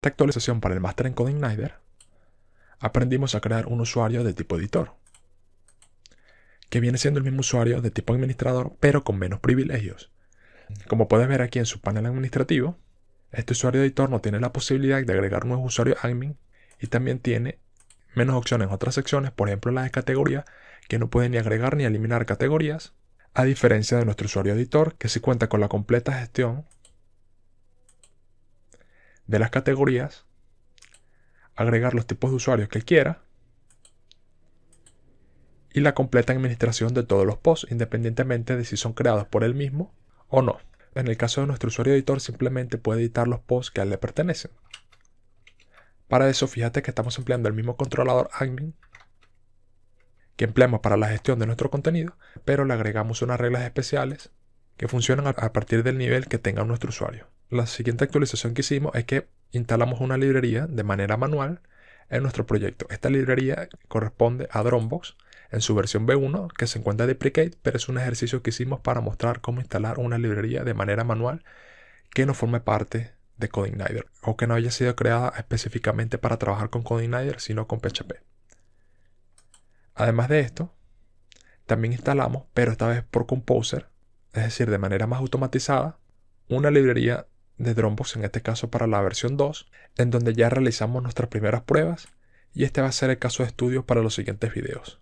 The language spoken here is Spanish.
esta actualización para el Master en Nider aprendimos a crear un usuario de tipo editor, que viene siendo el mismo usuario de tipo administrador, pero con menos privilegios. Como puedes ver aquí en su panel administrativo, este usuario editor no tiene la posibilidad de agregar nuevos usuarios admin y también tiene menos opciones en otras secciones, por ejemplo las de categoría, que no puede ni agregar ni eliminar categorías, a diferencia de nuestro usuario editor, que si cuenta con la completa gestión de las categorías, agregar los tipos de usuarios que quiera y la completa administración de todos los posts, independientemente de si son creados por él mismo o no. En el caso de nuestro usuario editor, simplemente puede editar los posts que a él le pertenecen. Para eso, fíjate que estamos empleando el mismo controlador admin que empleamos para la gestión de nuestro contenido, pero le agregamos unas reglas especiales que funcionan a partir del nivel que tenga nuestro usuario la siguiente actualización que hicimos es que instalamos una librería de manera manual en nuestro proyecto. Esta librería corresponde a Dronebox en su versión B1 que se encuentra deprecate, pero es un ejercicio que hicimos para mostrar cómo instalar una librería de manera manual que no forme parte de CodeIgniter o que no haya sido creada específicamente para trabajar con CodeIgniter sino con PHP. Además de esto, también instalamos, pero esta vez por Composer, es decir, de manera más automatizada, una librería de Dropbox en este caso para la versión 2, en donde ya realizamos nuestras primeras pruebas y este va a ser el caso de estudio para los siguientes videos.